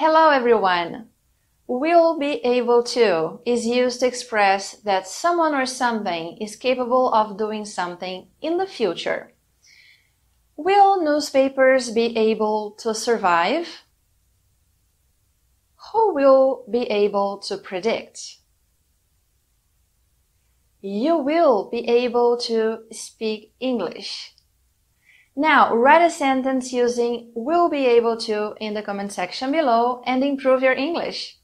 Hello everyone! Will be able to is used to express that someone or something is capable of doing something in the future. Will newspapers be able to survive? Who will be able to predict? You will be able to speak English. Now, write a sentence using will be able to in the comment section below and improve your English.